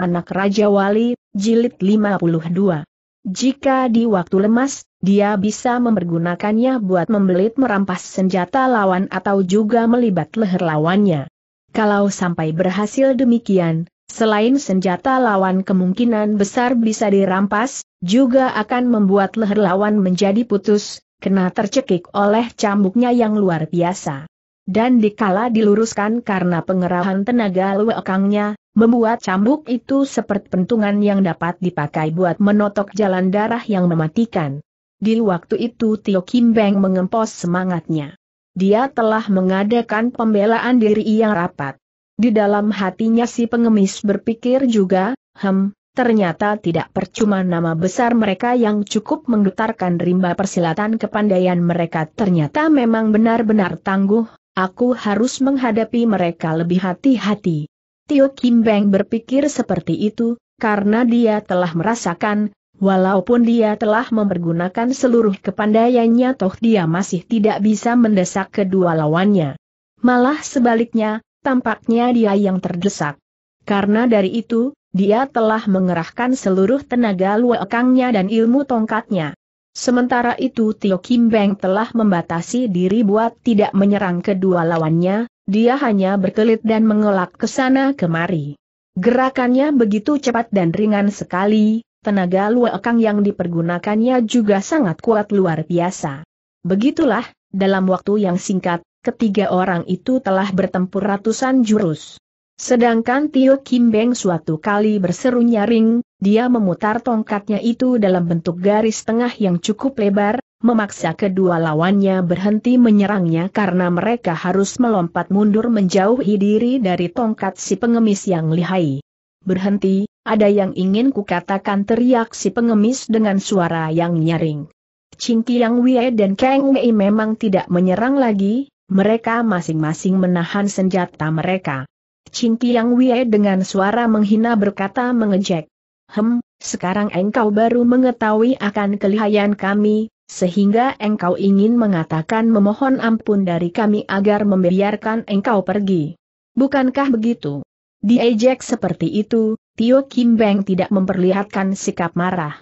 Anak Raja Wali, Jilid 52. Jika di waktu lemas, dia bisa mempergunakannya buat membelit merampas senjata lawan atau juga melibat leher lawannya. Kalau sampai berhasil demikian, Selain senjata lawan kemungkinan besar bisa dirampas, juga akan membuat leher lawan menjadi putus, kena tercekik oleh cambuknya yang luar biasa dan dikala diluruskan karena pengerahan tenaga luekangnya, membuat cambuk itu seperti pentungan yang dapat dipakai buat menotok jalan darah yang mematikan. Di waktu itu Tio Kim Beng mengempos semangatnya. Dia telah mengadakan pembelaan diri yang rapat. Di dalam hatinya si pengemis berpikir juga, hem, Ternyata tidak percuma nama besar mereka yang cukup menggetarkan rimba persilatan kepandaian mereka ternyata memang benar-benar tangguh, aku harus menghadapi mereka lebih hati-hati. Tio Kim Beng berpikir seperti itu, karena dia telah merasakan, walaupun dia telah mempergunakan seluruh kepandaiannya toh dia masih tidak bisa mendesak kedua lawannya. Malah sebaliknya, tampaknya dia yang terdesak. Karena dari itu, dia telah mengerahkan seluruh tenaga luekangnya dan ilmu tongkatnya. Sementara itu Tio Kim Beng telah membatasi diri buat tidak menyerang kedua lawannya, dia hanya berkelit dan mengelak ke sana kemari. Gerakannya begitu cepat dan ringan sekali, tenaga luekang yang dipergunakannya juga sangat kuat luar biasa. Begitulah, dalam waktu yang singkat, ketiga orang itu telah bertempur ratusan jurus. Sedangkan Tio Kim Beng suatu kali berseru nyaring, dia memutar tongkatnya itu dalam bentuk garis tengah yang cukup lebar, memaksa kedua lawannya berhenti menyerangnya karena mereka harus melompat mundur menjauhi diri dari tongkat si pengemis yang lihai. Berhenti, ada yang ingin kukatakan teriak si pengemis dengan suara yang nyaring. Ching Yang Wei dan Kang Wei memang tidak menyerang lagi, mereka masing-masing menahan senjata mereka. Ching Yang Wei dengan suara menghina berkata mengejek, Hem, sekarang engkau baru mengetahui akan kelihayan kami, sehingga engkau ingin mengatakan memohon ampun dari kami agar membiarkan engkau pergi. Bukankah begitu? Diejek seperti itu, Tio Kim Beng tidak memperlihatkan sikap marah.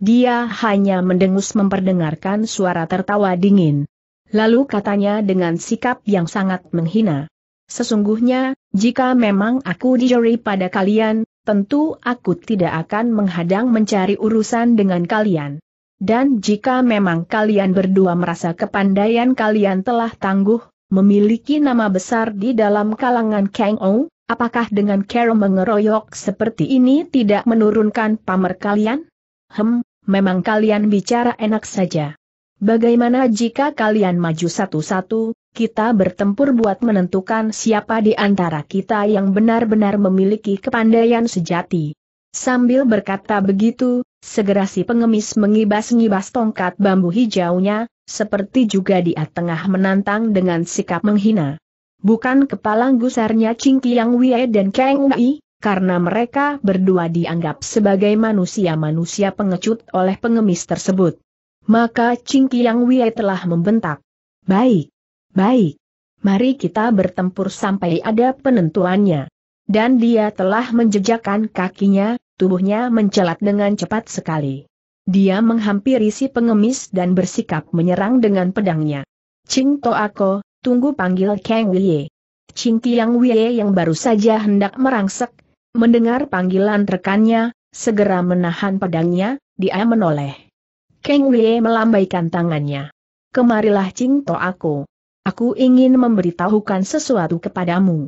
Dia hanya mendengus memperdengarkan suara tertawa dingin. Lalu katanya dengan sikap yang sangat menghina. Sesungguhnya, jika memang aku dijeri pada kalian, tentu aku tidak akan menghadang mencari urusan dengan kalian. Dan jika memang kalian berdua merasa kepandaian kalian telah tangguh, memiliki nama besar di dalam kalangan Kang Ou, apakah dengan cara mengeroyok seperti ini tidak menurunkan pamer kalian? Hem, memang kalian bicara enak saja. Bagaimana jika kalian maju satu-satu, kita bertempur buat menentukan siapa di antara kita yang benar-benar memiliki kepandaian sejati. Sambil berkata begitu, segera si pengemis mengibas-ngibas tongkat bambu hijaunya, seperti juga dia tengah menantang dengan sikap menghina. Bukan kepala gusarnya Ching Yang Wie dan Kang Wei, karena mereka berdua dianggap sebagai manusia-manusia pengecut oleh pengemis tersebut. Maka Ching Yang Wie telah membentak. Baik, Baik. Mari kita bertempur sampai ada penentuannya. Dan dia telah menjejakkan kakinya, tubuhnya mencelat dengan cepat sekali. Dia menghampiri si pengemis dan bersikap menyerang dengan pedangnya. Ching Toako, tunggu panggil Kang Wei. Ching Tiang Wei yang baru saja hendak merangsek, mendengar panggilan rekannya, segera menahan pedangnya, dia menoleh. Kang Wei melambaikan tangannya. Kemarilah Ching Toako. Aku ingin memberitahukan sesuatu kepadamu.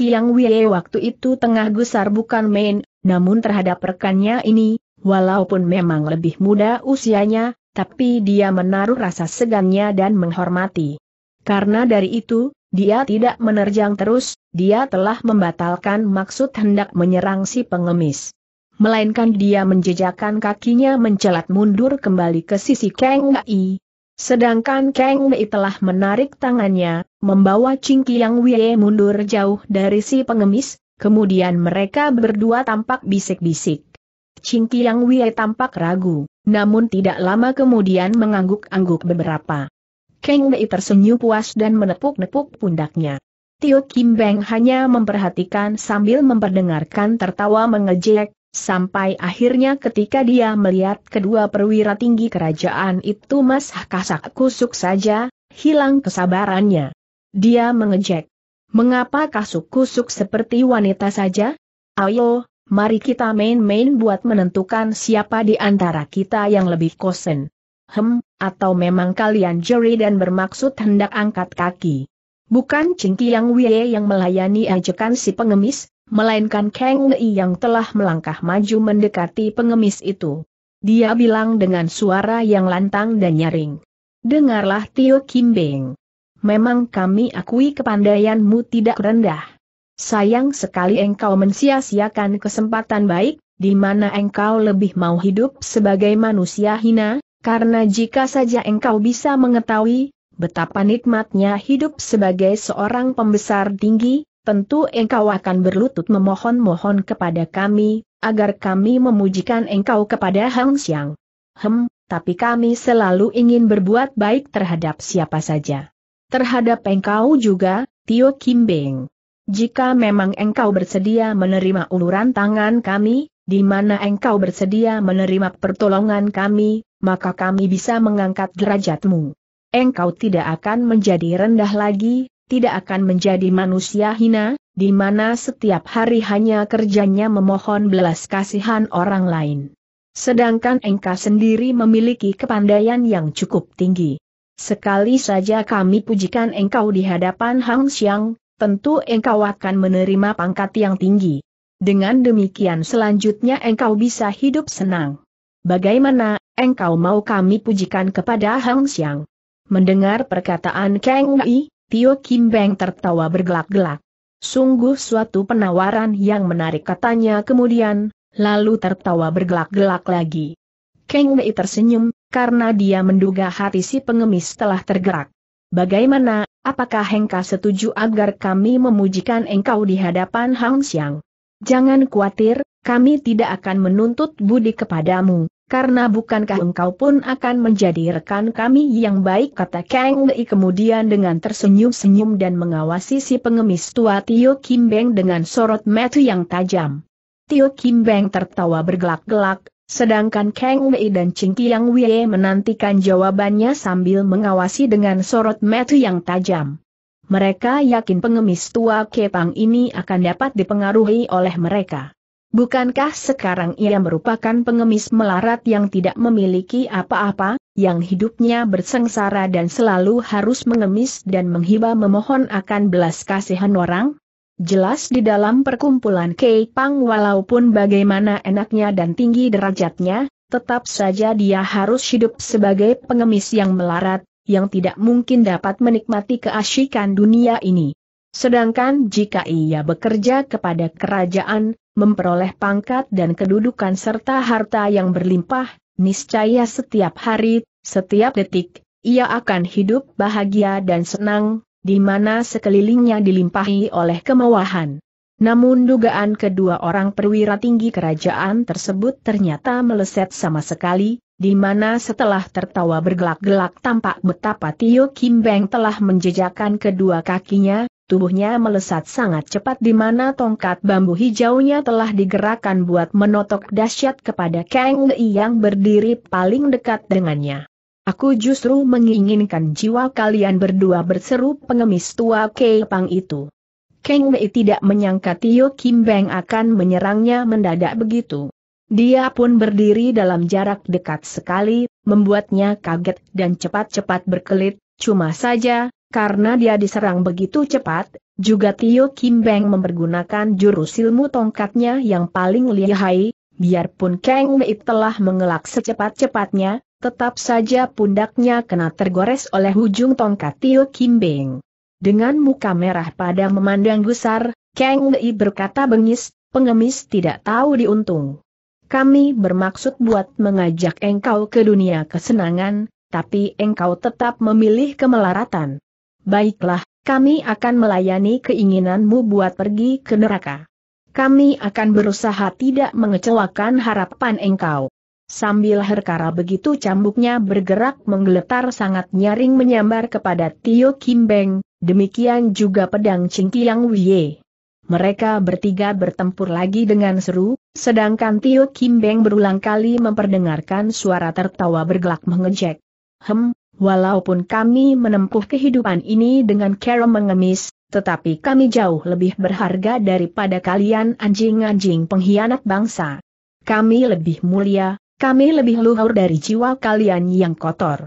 Yang Wei waktu itu tengah gusar bukan main, namun terhadap rekannya ini, walaupun memang lebih muda usianya, tapi dia menaruh rasa segannya dan menghormati. Karena dari itu, dia tidak menerjang terus, dia telah membatalkan maksud hendak menyerang si pengemis. Melainkan dia menjejakkan kakinya mencelat mundur kembali ke sisi Kang Ai, Sedangkan Kang Wei telah menarik tangannya, membawa Ching Kiang Wei mundur jauh dari si pengemis, kemudian mereka berdua tampak bisik-bisik. Ching Kiang Wei tampak ragu, namun tidak lama kemudian mengangguk-angguk beberapa. Kang Wei tersenyum puas dan menepuk-nepuk pundaknya. Tio Kim Beng hanya memperhatikan sambil memperdengarkan tertawa mengejek, Sampai akhirnya ketika dia melihat kedua perwira tinggi kerajaan itu mas kasak kusuk saja, hilang kesabarannya. Dia mengejek. Mengapa kasuk kusuk seperti wanita saja? Ayo, mari kita main-main buat menentukan siapa di antara kita yang lebih kosen. Hem, atau memang kalian juri dan bermaksud hendak angkat kaki. Bukan Cingki yang Wie yang melayani ajakan si pengemis, melainkan Kang Nei yang telah melangkah maju mendekati pengemis itu. Dia bilang dengan suara yang lantang dan nyaring. Dengarlah Tio Kim Beng. Memang kami akui kepandaianmu tidak rendah. Sayang sekali engkau mensia-siakan kesempatan baik, di mana engkau lebih mau hidup sebagai manusia hina, karena jika saja engkau bisa mengetahui betapa nikmatnya hidup sebagai seorang pembesar tinggi, tentu engkau akan berlutut memohon-mohon kepada kami, agar kami memujikan engkau kepada Hang Xiang. Hem, tapi kami selalu ingin berbuat baik terhadap siapa saja. Terhadap engkau juga, Tio Kim Beng. Jika memang engkau bersedia menerima uluran tangan kami, di mana engkau bersedia menerima pertolongan kami, maka kami bisa mengangkat derajatmu. Engkau tidak akan menjadi rendah lagi, tidak akan menjadi manusia hina, di mana setiap hari hanya kerjanya memohon belas kasihan orang lain. Sedangkan engkau sendiri memiliki kepandaian yang cukup tinggi. Sekali saja kami pujikan engkau di hadapan Hang Xiang, tentu engkau akan menerima pangkat yang tinggi. Dengan demikian selanjutnya engkau bisa hidup senang. Bagaimana, engkau mau kami pujikan kepada Hang Xiang? Mendengar perkataan Kang Wei, Tio Kim Beng tertawa bergelak-gelak. Sungguh suatu penawaran yang menarik katanya kemudian, lalu tertawa bergelak-gelak lagi. Kang Wei tersenyum, karena dia menduga hati si pengemis telah tergerak. Bagaimana, apakah Hengka setuju agar kami memujikan engkau di hadapan Hang Xiang? Jangan khawatir, kami tidak akan menuntut budi kepadamu, karena bukankah engkau pun akan menjadi rekan kami yang baik kata Kang Lei kemudian dengan tersenyum-senyum dan mengawasi si pengemis tua Tio Kim Beng dengan sorot mata yang tajam. Tio Kim Beng tertawa bergelak-gelak, sedangkan Kang Lei dan Ching Yang Wei menantikan jawabannya sambil mengawasi dengan sorot mata yang tajam. Mereka yakin pengemis tua Kepang ini akan dapat dipengaruhi oleh mereka. Bukankah sekarang ia merupakan pengemis melarat yang tidak memiliki apa-apa, yang hidupnya bersengsara dan selalu harus mengemis dan menghiba memohon akan belas kasihan orang? Jelas di dalam perkumpulan Kei Pang walaupun bagaimana enaknya dan tinggi derajatnya, tetap saja dia harus hidup sebagai pengemis yang melarat, yang tidak mungkin dapat menikmati keasyikan dunia ini. Sedangkan jika ia bekerja kepada kerajaan, memperoleh pangkat dan kedudukan serta harta yang berlimpah, niscaya setiap hari, setiap detik, ia akan hidup bahagia dan senang, di mana sekelilingnya dilimpahi oleh kemewahan. Namun dugaan kedua orang perwira tinggi kerajaan tersebut ternyata meleset sama sekali, di mana setelah tertawa bergelak-gelak tampak betapa Tio Kim Beng telah menjejakkan kedua kakinya, tubuhnya melesat sangat cepat di mana tongkat bambu hijaunya telah digerakkan buat menotok dahsyat kepada Kang Li yang berdiri paling dekat dengannya. Aku justru menginginkan jiwa kalian berdua berseru pengemis tua Pang itu. Kang Li tidak menyangka Tio Kim Beng akan menyerangnya mendadak begitu. Dia pun berdiri dalam jarak dekat sekali, membuatnya kaget dan cepat-cepat berkelit, cuma saja, karena dia diserang begitu cepat, juga Tio Kim Beng mempergunakan jurus ilmu tongkatnya yang paling lihai, biarpun Kang Wei telah mengelak secepat-cepatnya, tetap saja pundaknya kena tergores oleh ujung tongkat Tio Kim Beng. Dengan muka merah pada memandang gusar, Kang Wei berkata bengis, pengemis tidak tahu diuntung. Kami bermaksud buat mengajak engkau ke dunia kesenangan, tapi engkau tetap memilih kemelaratan. Baiklah, kami akan melayani keinginanmu buat pergi ke neraka. Kami akan berusaha tidak mengecewakan harapan engkau. Sambil herkara begitu cambuknya bergerak menggeletar sangat nyaring menyambar kepada Tio Kim Beng, demikian juga pedang Cingkiang Wie. Mereka bertiga bertempur lagi dengan seru, sedangkan Tio Kim Beng berulang kali memperdengarkan suara tertawa bergelak mengejek. Hem, Walaupun kami menempuh kehidupan ini dengan cara mengemis, tetapi kami jauh lebih berharga daripada kalian anjing-anjing pengkhianat bangsa. Kami lebih mulia, kami lebih luhur dari jiwa kalian yang kotor.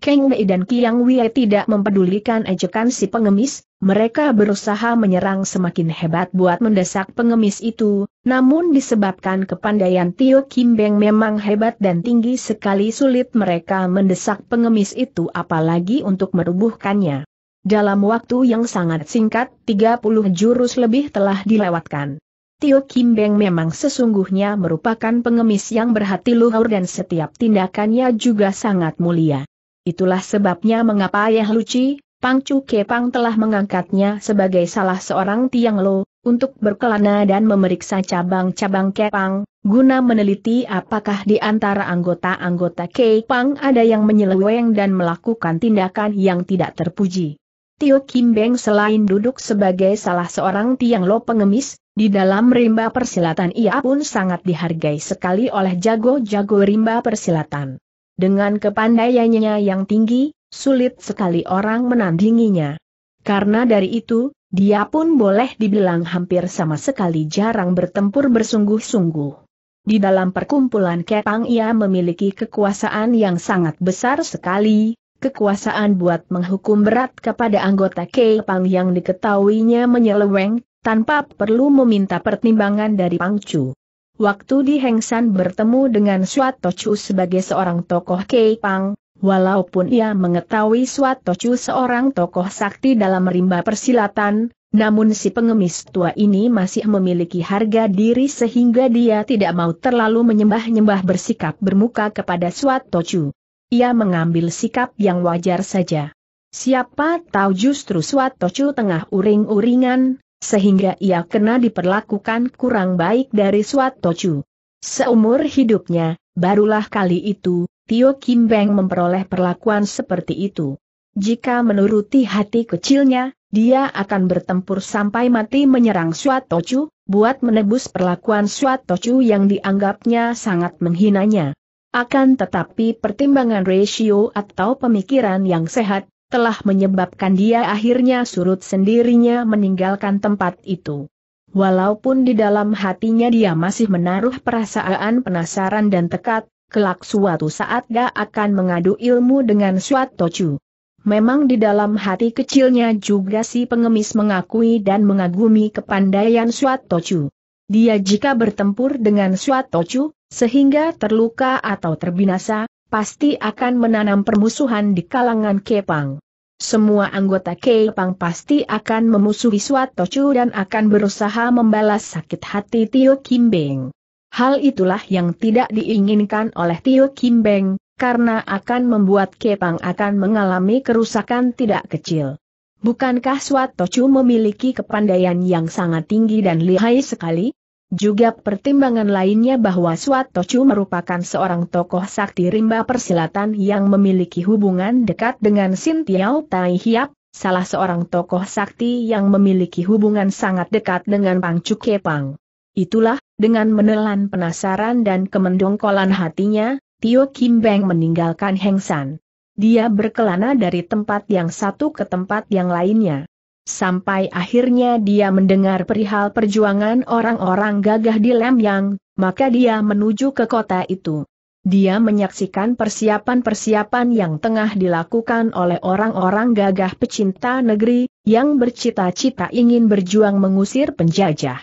Kang Wei dan Kiang Wei tidak mempedulikan ejekan si pengemis, mereka berusaha menyerang semakin hebat buat mendesak pengemis itu, namun disebabkan kepandaian Tio Kim Beng memang hebat dan tinggi sekali sulit mereka mendesak pengemis itu apalagi untuk merubuhkannya. Dalam waktu yang sangat singkat, 30 jurus lebih telah dilewatkan. Tio Kim Beng memang sesungguhnya merupakan pengemis yang berhati luhur dan setiap tindakannya juga sangat mulia. Itulah sebabnya mengapa Ayah Luci, Pang Chu Kepang telah mengangkatnya sebagai salah seorang tiang lo, untuk berkelana dan memeriksa cabang-cabang Kepang, guna meneliti apakah di antara anggota-anggota Kepang ada yang menyeleweng dan melakukan tindakan yang tidak terpuji. Tio Kim Beng selain duduk sebagai salah seorang tiang lo pengemis, di dalam rimba persilatan ia pun sangat dihargai sekali oleh jago-jago rimba persilatan. Dengan kepandaiannya yang tinggi, sulit sekali orang menandinginya. Karena dari itu, dia pun boleh dibilang hampir sama sekali jarang bertempur bersungguh-sungguh. Di dalam perkumpulan Kepang ia memiliki kekuasaan yang sangat besar sekali, kekuasaan buat menghukum berat kepada anggota Kepang yang diketahuinya menyeleweng, tanpa perlu meminta pertimbangan dari Pangcu. Waktu di Hengsan bertemu dengan Suat Tochu sebagai seorang tokoh Keipang, walaupun ia mengetahui Suat Tochu seorang tokoh sakti dalam rimba persilatan, namun si pengemis tua ini masih memiliki harga diri sehingga dia tidak mau terlalu menyembah-nyembah bersikap bermuka kepada Suat Tochu. Ia mengambil sikap yang wajar saja. Siapa tahu justru Suat Tochu tengah uring-uringan, sehingga ia kena diperlakukan kurang baik dari Swatocu. Seumur hidupnya, barulah kali itu, Tio Kim Beng memperoleh perlakuan seperti itu. Jika menuruti hati kecilnya, dia akan bertempur sampai mati menyerang Swatocu, buat menebus perlakuan Swatocu yang dianggapnya sangat menghinanya. Akan tetapi pertimbangan rasio atau pemikiran yang sehat, telah menyebabkan dia akhirnya surut sendirinya meninggalkan tempat itu. Walaupun di dalam hatinya dia masih menaruh perasaan penasaran dan tekat, kelak suatu saat dia akan mengadu ilmu dengan Suatochu. Memang di dalam hati kecilnya juga si pengemis mengakui dan mengagumi kepandaian Suatochu. Dia jika bertempur dengan Suatochu, sehingga terluka atau terbinasa, pasti akan menanam permusuhan di kalangan Kepang. Semua anggota Kepang pasti akan memusuhi Swatocu dan akan berusaha membalas sakit hati Tio Kimbeng. Hal itulah yang tidak diinginkan oleh Tio Kimbeng, karena akan membuat Kepang akan mengalami kerusakan tidak kecil. Bukankah Swatocu memiliki kepandaian yang sangat tinggi dan lihai sekali? Juga pertimbangan lainnya bahwa Tochu merupakan seorang tokoh sakti rimba persilatan yang memiliki hubungan dekat dengan Sin Tiao Tai Hiap, salah seorang tokoh sakti yang memiliki hubungan sangat dekat dengan Pang Cukepang. Itulah, dengan menelan penasaran dan kemendongkolan hatinya, Tio Kim Beng meninggalkan Heng San. Dia berkelana dari tempat yang satu ke tempat yang lainnya sampai akhirnya dia mendengar perihal perjuangan orang-orang gagah di Lemyang, maka dia menuju ke kota itu. Dia menyaksikan persiapan-persiapan yang tengah dilakukan oleh orang-orang gagah pecinta negeri, yang bercita-cita ingin berjuang mengusir penjajah.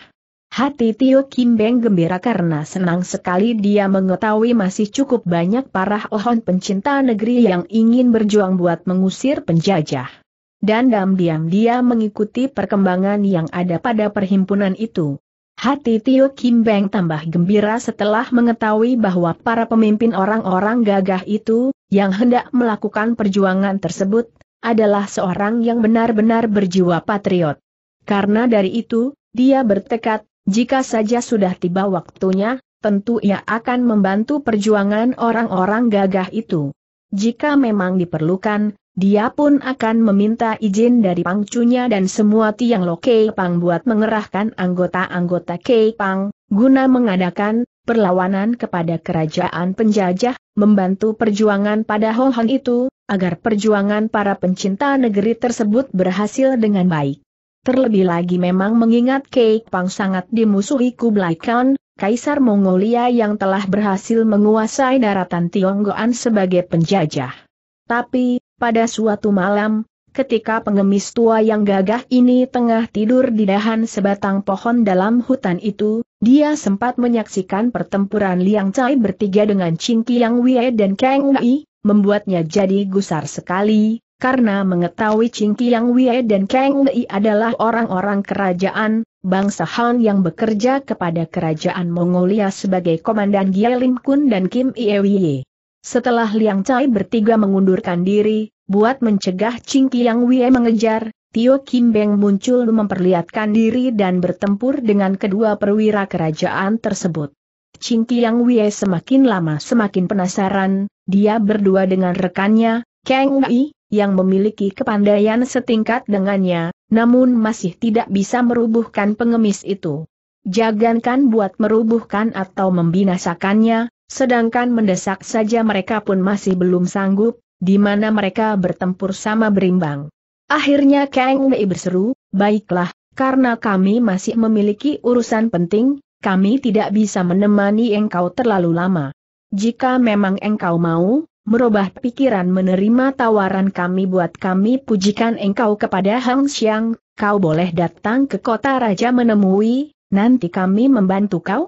Hati Tio Kim Beng gembira karena senang sekali dia mengetahui masih cukup banyak para ohon pencinta negeri yang ingin berjuang buat mengusir penjajah dan diam-diam dia mengikuti perkembangan yang ada pada perhimpunan itu. Hati Tio Kim Beng tambah gembira setelah mengetahui bahwa para pemimpin orang-orang gagah itu, yang hendak melakukan perjuangan tersebut, adalah seorang yang benar-benar berjiwa patriot. Karena dari itu, dia bertekad, jika saja sudah tiba waktunya, tentu ia akan membantu perjuangan orang-orang gagah itu. Jika memang diperlukan, dia pun akan meminta izin dari pangcunya dan semua tiang lo Kei Pang buat mengerahkan anggota-anggota Kei Pang, guna mengadakan perlawanan kepada kerajaan penjajah, membantu perjuangan pada Hohan itu, agar perjuangan para pencinta negeri tersebut berhasil dengan baik. Terlebih lagi memang mengingat Kei Pang sangat dimusuhi Kublai Khan, Kaisar Mongolia yang telah berhasil menguasai daratan Tionggoan sebagai penjajah. Tapi, pada suatu malam, ketika pengemis tua yang gagah ini tengah tidur di dahan sebatang pohon dalam hutan itu, dia sempat menyaksikan pertempuran Liang Cai bertiga dengan Ching Kiang Wei dan Kang Wei, membuatnya jadi gusar sekali, karena mengetahui Ching Kiang Wei dan Kang Wei adalah orang-orang kerajaan, bangsa Han yang bekerja kepada kerajaan Mongolia sebagai komandan Gia Lin Kun dan Kim Ie Wei. Setelah Liang Cai bertiga mengundurkan diri, buat mencegah Ching Kiang Wei mengejar, Tio Kim Beng muncul memperlihatkan diri dan bertempur dengan kedua perwira kerajaan tersebut. Ching Kiang Wei semakin lama semakin penasaran, dia berdua dengan rekannya, Kang Wei, yang memiliki kepandaian setingkat dengannya, namun masih tidak bisa merubuhkan pengemis itu. Jagankan buat merubuhkan atau membinasakannya, Sedangkan mendesak saja mereka pun masih belum sanggup, di mana mereka bertempur sama berimbang. Akhirnya Kang Wei berseru, baiklah, karena kami masih memiliki urusan penting, kami tidak bisa menemani engkau terlalu lama. Jika memang engkau mau, merubah pikiran menerima tawaran kami buat kami pujikan engkau kepada Hang Xiang, kau boleh datang ke kota raja menemui, nanti kami membantu kau.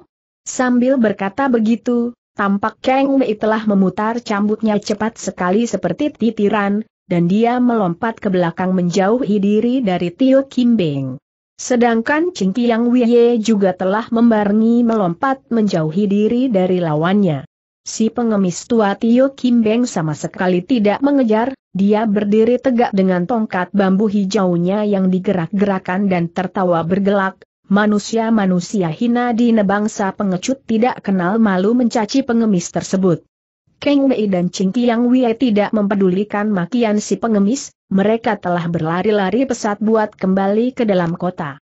Sambil berkata begitu, Tampak Kang Wei telah memutar cambuknya cepat sekali seperti titiran, dan dia melompat ke belakang menjauhi diri dari Tio Kim Beng. Sedangkan Ching Tiang Wei juga telah membarengi melompat menjauhi diri dari lawannya. Si pengemis tua Tio Kim Beng sama sekali tidak mengejar, dia berdiri tegak dengan tongkat bambu hijaunya yang digerak-gerakan dan tertawa bergelak, manusia-manusia hina di nebangsa pengecut tidak kenal malu mencaci pengemis tersebut. Keng Mei dan Ching Tiang Wei tidak mempedulikan makian si pengemis, mereka telah berlari-lari pesat buat kembali ke dalam kota.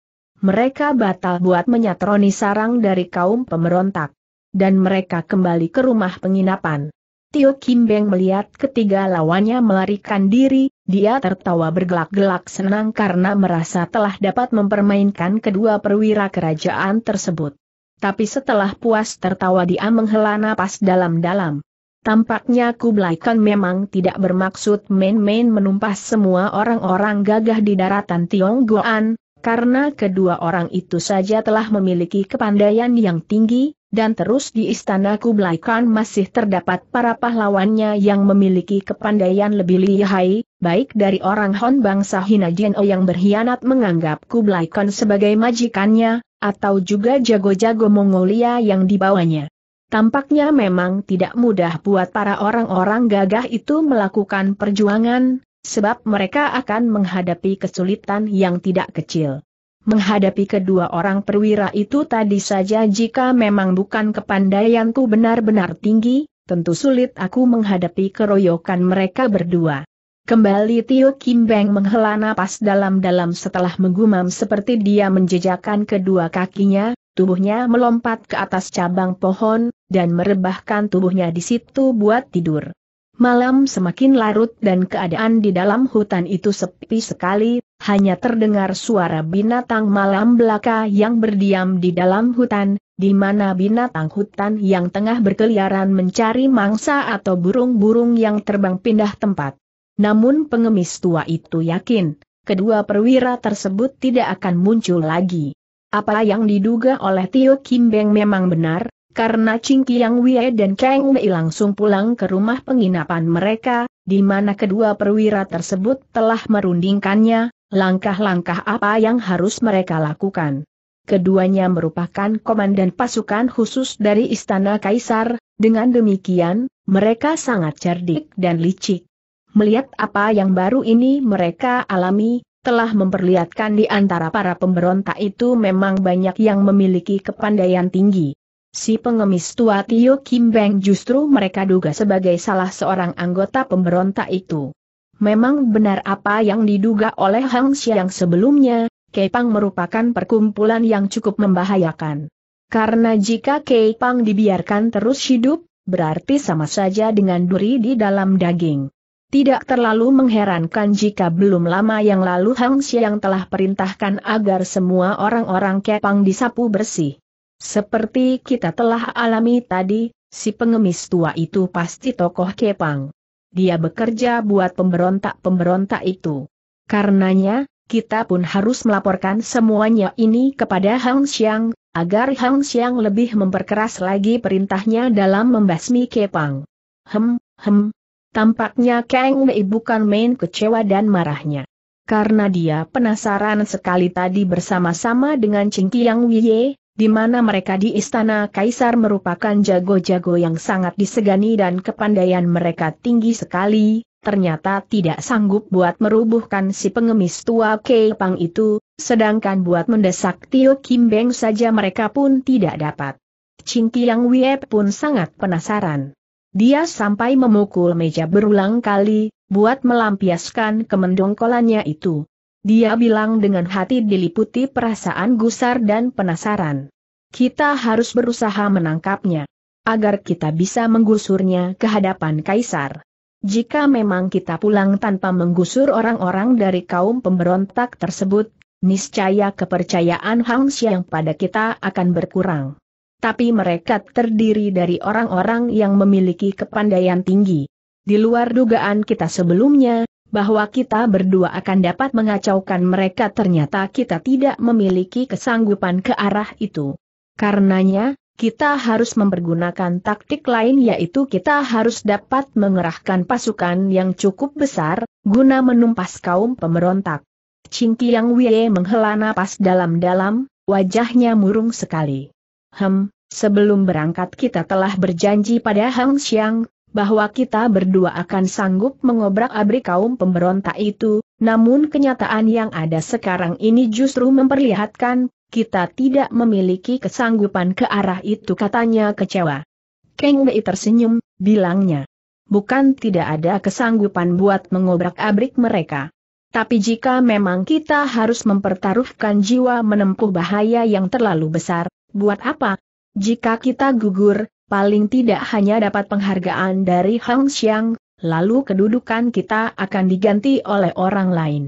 Mereka batal buat menyatroni sarang dari kaum pemberontak. Dan mereka kembali ke rumah penginapan. Tio Kim Beng melihat ketiga lawannya melarikan diri, dia tertawa bergelak-gelak senang karena merasa telah dapat mempermainkan kedua perwira kerajaan tersebut. Tapi setelah puas tertawa dia menghela napas dalam-dalam. Tampaknya Kublai Khan memang tidak bermaksud main-main menumpas semua orang-orang gagah di daratan Tionggoan, karena kedua orang itu saja telah memiliki kepandaian yang tinggi, dan terus di istana Kublai Khan masih terdapat para pahlawannya yang memiliki kepandaian lebih lihai, baik dari orang Hon bangsa Hina Jeno yang berkhianat menganggap Kublai Khan sebagai majikannya, atau juga jago-jago Mongolia yang dibawanya. Tampaknya memang tidak mudah buat para orang-orang gagah itu melakukan perjuangan, sebab mereka akan menghadapi kesulitan yang tidak kecil menghadapi kedua orang perwira itu tadi saja jika memang bukan kepandaianku benar-benar tinggi, tentu sulit aku menghadapi keroyokan mereka berdua. Kembali Tio Kim Beng menghela napas dalam-dalam setelah menggumam seperti dia menjejakkan kedua kakinya, tubuhnya melompat ke atas cabang pohon, dan merebahkan tubuhnya di situ buat tidur. Malam semakin larut dan keadaan di dalam hutan itu sepi sekali, hanya terdengar suara binatang malam belaka yang berdiam di dalam hutan, di mana binatang hutan yang tengah berkeliaran mencari mangsa atau burung-burung yang terbang pindah tempat. Namun pengemis tua itu yakin, kedua perwira tersebut tidak akan muncul lagi. Apa yang diduga oleh Tio Kim Beng memang benar, karena Ching Kiang Wei dan Cheng Wei langsung pulang ke rumah penginapan mereka, di mana kedua perwira tersebut telah merundingkannya, langkah-langkah apa yang harus mereka lakukan. Keduanya merupakan komandan pasukan khusus dari Istana Kaisar, dengan demikian, mereka sangat cerdik dan licik melihat apa yang baru ini mereka alami, telah memperlihatkan di antara para pemberontak itu memang banyak yang memiliki kepandaian tinggi. Si pengemis tua Tio Kim Beng justru mereka duga sebagai salah seorang anggota pemberontak itu. Memang benar apa yang diduga oleh Hang Xiang sebelumnya, Kepang merupakan perkumpulan yang cukup membahayakan. Karena jika Kepang dibiarkan terus hidup, berarti sama saja dengan duri di dalam daging. Tidak terlalu mengherankan jika belum lama yang lalu Hang Xiang telah perintahkan agar semua orang-orang Kepang disapu bersih. Seperti kita telah alami tadi, si pengemis tua itu pasti tokoh Kepang. Dia bekerja buat pemberontak-pemberontak itu. Karenanya, kita pun harus melaporkan semuanya ini kepada Hang Xiang, agar Hang Xiang lebih memperkeras lagi perintahnya dalam membasmi Kepang. Hem, hem, Tampaknya Kang Wei bukan main kecewa dan marahnya. Karena dia penasaran sekali tadi bersama-sama dengan Ching Yang Wei, di mana mereka di Istana Kaisar merupakan jago-jago yang sangat disegani dan kepandaian mereka tinggi sekali, ternyata tidak sanggup buat merubuhkan si pengemis tua Pang itu, sedangkan buat mendesak Tio Kim Beng saja mereka pun tidak dapat. Ching Yang Wei pun sangat penasaran. Dia sampai memukul meja berulang kali, buat melampiaskan kemendongkolannya itu. Dia bilang dengan hati diliputi perasaan gusar dan penasaran. Kita harus berusaha menangkapnya. Agar kita bisa menggusurnya ke hadapan Kaisar. Jika memang kita pulang tanpa menggusur orang-orang dari kaum pemberontak tersebut, niscaya kepercayaan Hang Xiang pada kita akan berkurang tapi mereka terdiri dari orang-orang yang memiliki kepandaian tinggi. Di luar dugaan kita sebelumnya, bahwa kita berdua akan dapat mengacaukan mereka ternyata kita tidak memiliki kesanggupan ke arah itu. Karenanya, kita harus mempergunakan taktik lain yaitu kita harus dapat mengerahkan pasukan yang cukup besar, guna menumpas kaum pemberontak. Cingkiang Wei menghela napas dalam-dalam, wajahnya murung sekali. Hem, sebelum berangkat kita telah berjanji pada Hang Xiang, bahwa kita berdua akan sanggup mengobrak-abrik kaum pemberontak itu, namun kenyataan yang ada sekarang ini justru memperlihatkan, kita tidak memiliki kesanggupan ke arah itu katanya kecewa. Kang Wei tersenyum, bilangnya. Bukan tidak ada kesanggupan buat mengobrak-abrik mereka. Tapi jika memang kita harus mempertaruhkan jiwa menempuh bahaya yang terlalu besar, Buat apa? Jika kita gugur, paling tidak hanya dapat penghargaan dari Hang Xiang, lalu kedudukan kita akan diganti oleh orang lain.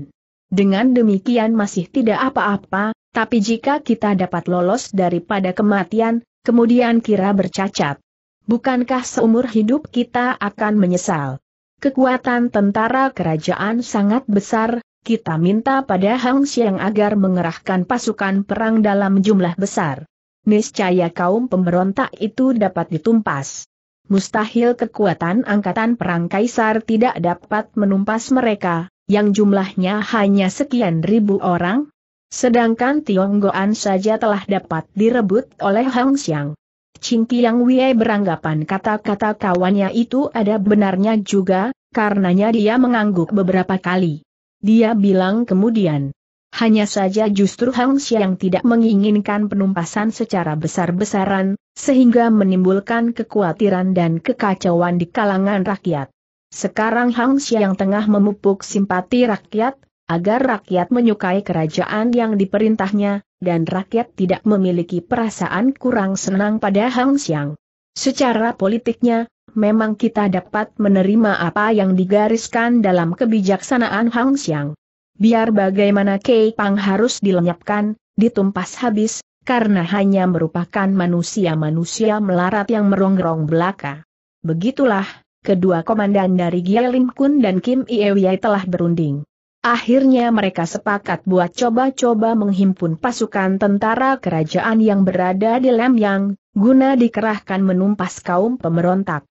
Dengan demikian masih tidak apa-apa, tapi jika kita dapat lolos daripada kematian, kemudian kira bercacat. Bukankah seumur hidup kita akan menyesal? Kekuatan tentara kerajaan sangat besar, kita minta pada Hang Xiang agar mengerahkan pasukan perang dalam jumlah besar niscaya kaum pemberontak itu dapat ditumpas. Mustahil kekuatan angkatan perang kaisar tidak dapat menumpas mereka, yang jumlahnya hanya sekian ribu orang, sedangkan Tionggoan saja telah dapat direbut oleh Hang Xiang. Qing Qiang Wei beranggapan kata-kata kawannya itu ada benarnya juga, karenanya dia mengangguk beberapa kali. Dia bilang kemudian, hanya saja justru Hang Xiang tidak menginginkan penumpasan secara besar-besaran, sehingga menimbulkan kekhawatiran dan kekacauan di kalangan rakyat. Sekarang Hang Xiang tengah memupuk simpati rakyat, agar rakyat menyukai kerajaan yang diperintahnya, dan rakyat tidak memiliki perasaan kurang senang pada Hang Xiang. Secara politiknya, memang kita dapat menerima apa yang digariskan dalam kebijaksanaan Hang Xiang. Biar bagaimana Kei Pang harus dilenyapkan, ditumpas habis, karena hanya merupakan manusia-manusia melarat yang merongrong belaka. Begitulah, kedua komandan dari Gia Lim Kun dan Kim Iewei telah berunding. Akhirnya mereka sepakat buat coba-coba menghimpun pasukan tentara kerajaan yang berada di Lemyang, guna dikerahkan menumpas kaum pemberontak.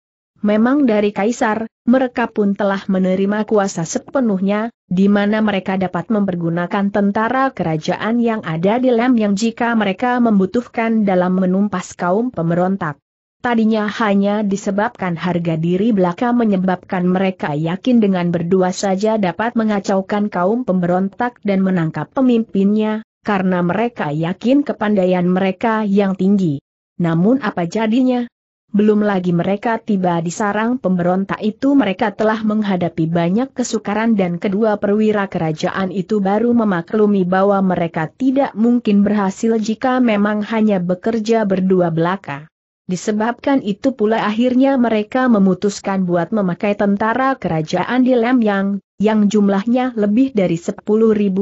Memang dari kaisar, mereka pun telah menerima kuasa sepenuhnya, di mana mereka dapat mempergunakan tentara kerajaan yang ada di lem yang jika mereka membutuhkan dalam menumpas kaum pemberontak. Tadinya hanya disebabkan harga diri belaka menyebabkan mereka yakin dengan berdua saja dapat mengacaukan kaum pemberontak dan menangkap pemimpinnya, karena mereka yakin kepandaian mereka yang tinggi. Namun apa jadinya? belum lagi mereka tiba di sarang pemberontak itu mereka telah menghadapi banyak kesukaran dan kedua perwira kerajaan itu baru memaklumi bahwa mereka tidak mungkin berhasil jika memang hanya bekerja berdua belaka. Disebabkan itu pula akhirnya mereka memutuskan buat memakai tentara kerajaan di Lemyang, yang jumlahnya lebih dari 10.000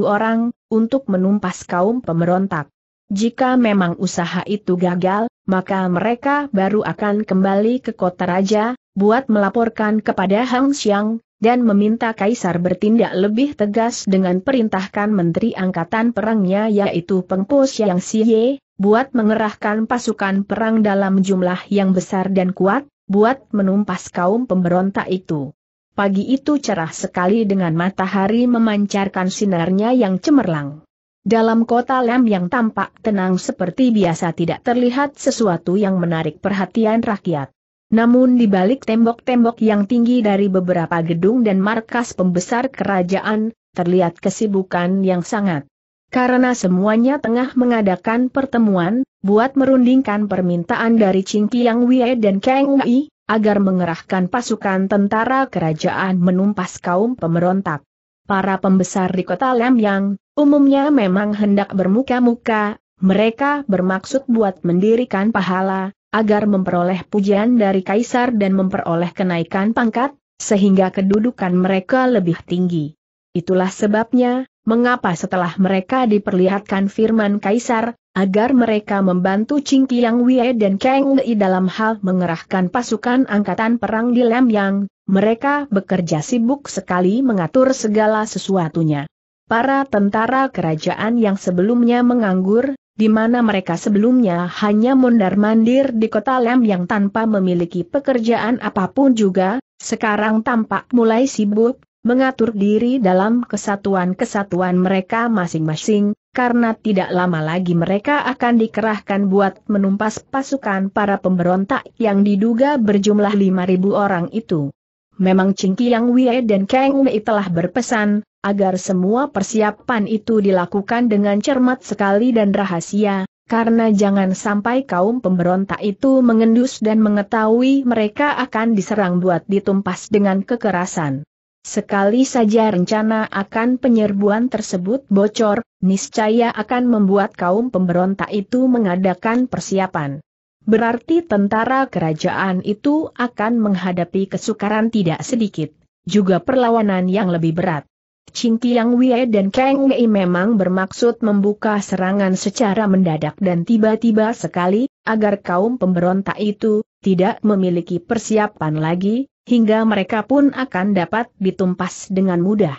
orang, untuk menumpas kaum pemberontak. Jika memang usaha itu gagal, maka mereka baru akan kembali ke kota raja, buat melaporkan kepada Hang Xiang, dan meminta Kaisar bertindak lebih tegas dengan perintahkan Menteri Angkatan Perangnya yaitu Pengpo Xiang Xie, buat mengerahkan pasukan perang dalam jumlah yang besar dan kuat, buat menumpas kaum pemberontak itu. Pagi itu cerah sekali dengan matahari memancarkan sinarnya yang cemerlang. Dalam kota Lem yang tampak tenang seperti biasa tidak terlihat sesuatu yang menarik perhatian rakyat. Namun di balik tembok-tembok yang tinggi dari beberapa gedung dan markas pembesar kerajaan, terlihat kesibukan yang sangat. Karena semuanya tengah mengadakan pertemuan, buat merundingkan permintaan dari Ching Yang Wei dan Kang Wei, agar mengerahkan pasukan tentara kerajaan menumpas kaum pemberontak. Para pembesar di kota Lemyang, umumnya memang hendak bermuka-muka, mereka bermaksud buat mendirikan pahala, agar memperoleh pujian dari kaisar dan memperoleh kenaikan pangkat, sehingga kedudukan mereka lebih tinggi. Itulah sebabnya, mengapa setelah mereka diperlihatkan firman kaisar, agar mereka membantu Qing Qiang Wei dan Kang Wei dalam hal mengerahkan pasukan angkatan perang di Lemyang, mereka bekerja sibuk sekali mengatur segala sesuatunya. Para tentara kerajaan yang sebelumnya menganggur, di mana mereka sebelumnya hanya mondar-mandir di kota Lem yang tanpa memiliki pekerjaan apapun juga, sekarang tampak mulai sibuk, mengatur diri dalam kesatuan-kesatuan mereka masing-masing, karena tidak lama lagi mereka akan dikerahkan buat menumpas pasukan para pemberontak yang diduga berjumlah 5.000 orang itu. Memang Cingkiang Wie dan Kang Wei telah berpesan, agar semua persiapan itu dilakukan dengan cermat sekali dan rahasia, karena jangan sampai kaum pemberontak itu mengendus dan mengetahui mereka akan diserang buat ditumpas dengan kekerasan. Sekali saja rencana akan penyerbuan tersebut bocor, niscaya akan membuat kaum pemberontak itu mengadakan persiapan. Berarti tentara kerajaan itu akan menghadapi kesukaran tidak sedikit, juga perlawanan yang lebih berat. Ching Tiang Wei dan Kang Wei memang bermaksud membuka serangan secara mendadak dan tiba-tiba sekali, agar kaum pemberontak itu tidak memiliki persiapan lagi, hingga mereka pun akan dapat ditumpas dengan mudah.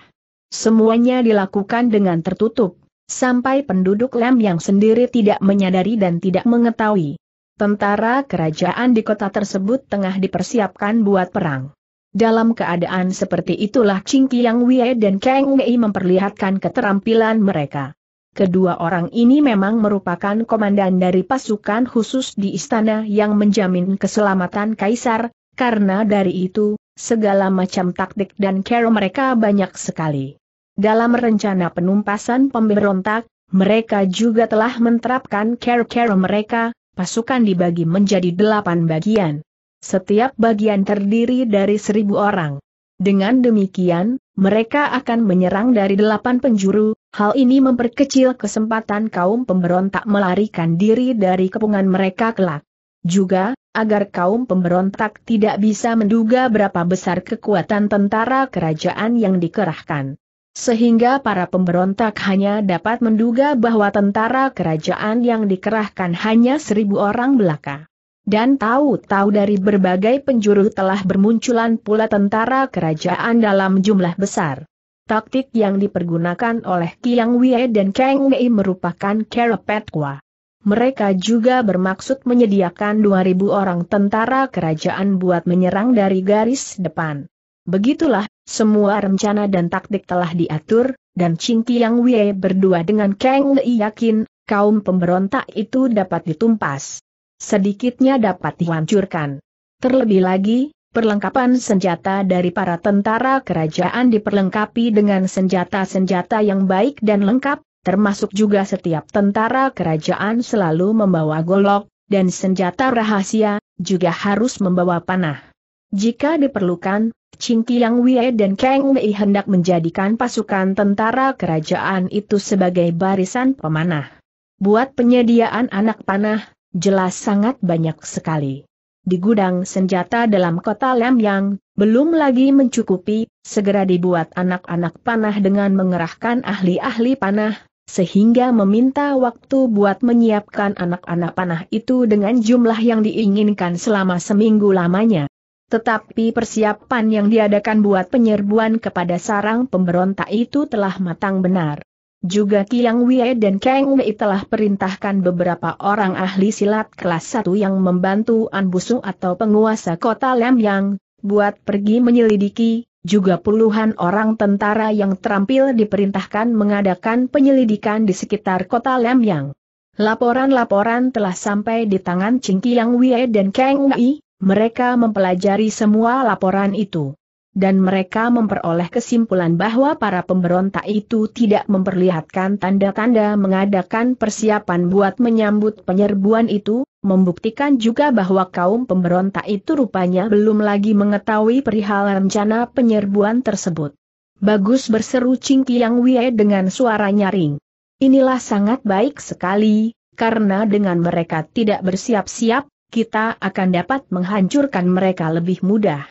Semuanya dilakukan dengan tertutup, sampai penduduk Lem yang sendiri tidak menyadari dan tidak mengetahui. Tentara kerajaan di kota tersebut tengah dipersiapkan buat perang. Dalam keadaan seperti itulah Ching Kiang Wei dan Kang Wei memperlihatkan keterampilan mereka. Kedua orang ini memang merupakan komandan dari pasukan khusus di istana yang menjamin keselamatan kaisar, karena dari itu, segala macam taktik dan cara mereka banyak sekali. Dalam rencana penumpasan pemberontak, mereka juga telah menerapkan care-care mereka, pasukan dibagi menjadi delapan bagian. Setiap bagian terdiri dari seribu orang. Dengan demikian, mereka akan menyerang dari delapan penjuru, hal ini memperkecil kesempatan kaum pemberontak melarikan diri dari kepungan mereka kelak. Juga, agar kaum pemberontak tidak bisa menduga berapa besar kekuatan tentara kerajaan yang dikerahkan sehingga para pemberontak hanya dapat menduga bahwa tentara kerajaan yang dikerahkan hanya seribu orang belaka. Dan tahu-tahu dari berbagai penjuru telah bermunculan pula tentara kerajaan dalam jumlah besar. Taktik yang dipergunakan oleh Kiang Wei dan Kang Wei merupakan Kerepetwa. Mereka juga bermaksud menyediakan 2.000 orang tentara kerajaan buat menyerang dari garis depan. Begitulah semua rencana dan taktik telah diatur, dan Ching Tiang Wei berdua dengan Kang Lei yakin, kaum pemberontak itu dapat ditumpas. Sedikitnya dapat dihancurkan. Terlebih lagi, perlengkapan senjata dari para tentara kerajaan diperlengkapi dengan senjata-senjata yang baik dan lengkap, termasuk juga setiap tentara kerajaan selalu membawa golok, dan senjata rahasia, juga harus membawa panah. Jika diperlukan, Ching Tiang Wei dan Kang Wei hendak menjadikan pasukan tentara kerajaan itu sebagai barisan pemanah. Buat penyediaan anak panah, jelas sangat banyak sekali. Di gudang senjata dalam kota Yang, belum lagi mencukupi, segera dibuat anak-anak panah dengan mengerahkan ahli-ahli panah, sehingga meminta waktu buat menyiapkan anak-anak panah itu dengan jumlah yang diinginkan selama seminggu lamanya. Tetapi persiapan yang diadakan buat penyerbuan kepada sarang pemberontak itu telah matang benar. Juga Kiang Wei dan Kang Wei telah perintahkan beberapa orang ahli silat kelas 1 yang membantu An Busu atau penguasa kota Lemyang, buat pergi menyelidiki, juga puluhan orang tentara yang terampil diperintahkan mengadakan penyelidikan di sekitar kota Lemyang. Laporan-laporan telah sampai di tangan Cingkiang Wei dan Kang Wei, mereka mempelajari semua laporan itu. Dan mereka memperoleh kesimpulan bahwa para pemberontak itu tidak memperlihatkan tanda-tanda mengadakan persiapan buat menyambut penyerbuan itu, membuktikan juga bahwa kaum pemberontak itu rupanya belum lagi mengetahui perihal rencana penyerbuan tersebut. Bagus berseru Ching Kiang Wie dengan suara nyaring. Inilah sangat baik sekali, karena dengan mereka tidak bersiap-siap, kita akan dapat menghancurkan mereka lebih mudah.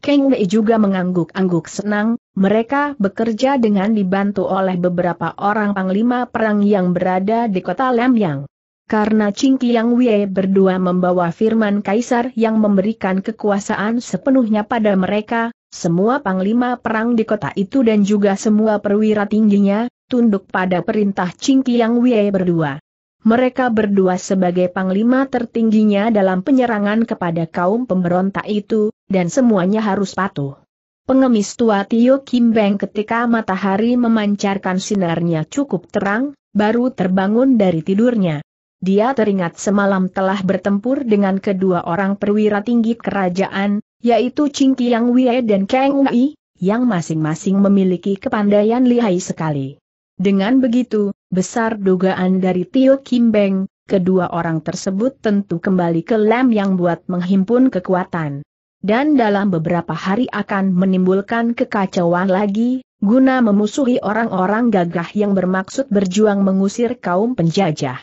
Kang Wei juga mengangguk-angguk senang, mereka bekerja dengan dibantu oleh beberapa orang panglima perang yang berada di kota Lemyang. Karena Ching Kiang Wei berdua membawa firman kaisar yang memberikan kekuasaan sepenuhnya pada mereka, semua panglima perang di kota itu dan juga semua perwira tingginya, tunduk pada perintah Ching Kiang Wei berdua mereka berdua sebagai panglima tertingginya dalam penyerangan kepada kaum pemberontak itu, dan semuanya harus patuh. Pengemis tua Tio Kim Beng ketika matahari memancarkan sinarnya cukup terang, baru terbangun dari tidurnya. Dia teringat semalam telah bertempur dengan kedua orang perwira tinggi kerajaan, yaitu Ching Tiang Wei dan Kang Wei, yang masing-masing memiliki kepandaian lihai sekali. Dengan begitu, besar dugaan dari Tio Kim Beng, kedua orang tersebut tentu kembali ke lem yang buat menghimpun kekuatan. Dan dalam beberapa hari akan menimbulkan kekacauan lagi, guna memusuhi orang-orang gagah yang bermaksud berjuang mengusir kaum penjajah.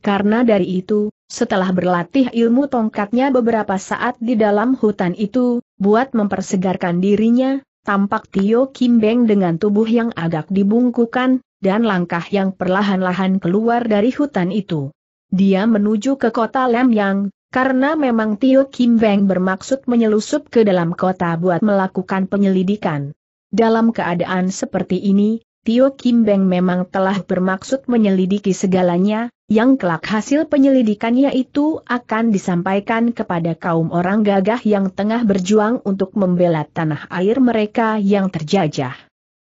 Karena dari itu, setelah berlatih ilmu tongkatnya beberapa saat di dalam hutan itu, buat mempersegarkan dirinya, tampak Tio Kim Beng dengan tubuh yang agak dibungkukan, dan langkah yang perlahan-lahan keluar dari hutan itu. Dia menuju ke kota Lemyang, karena memang Tio Kim Beng bermaksud menyelusup ke dalam kota buat melakukan penyelidikan. Dalam keadaan seperti ini, Tio Kim Beng memang telah bermaksud menyelidiki segalanya, yang kelak hasil penyelidikannya itu akan disampaikan kepada kaum orang gagah yang tengah berjuang untuk membela tanah air mereka yang terjajah.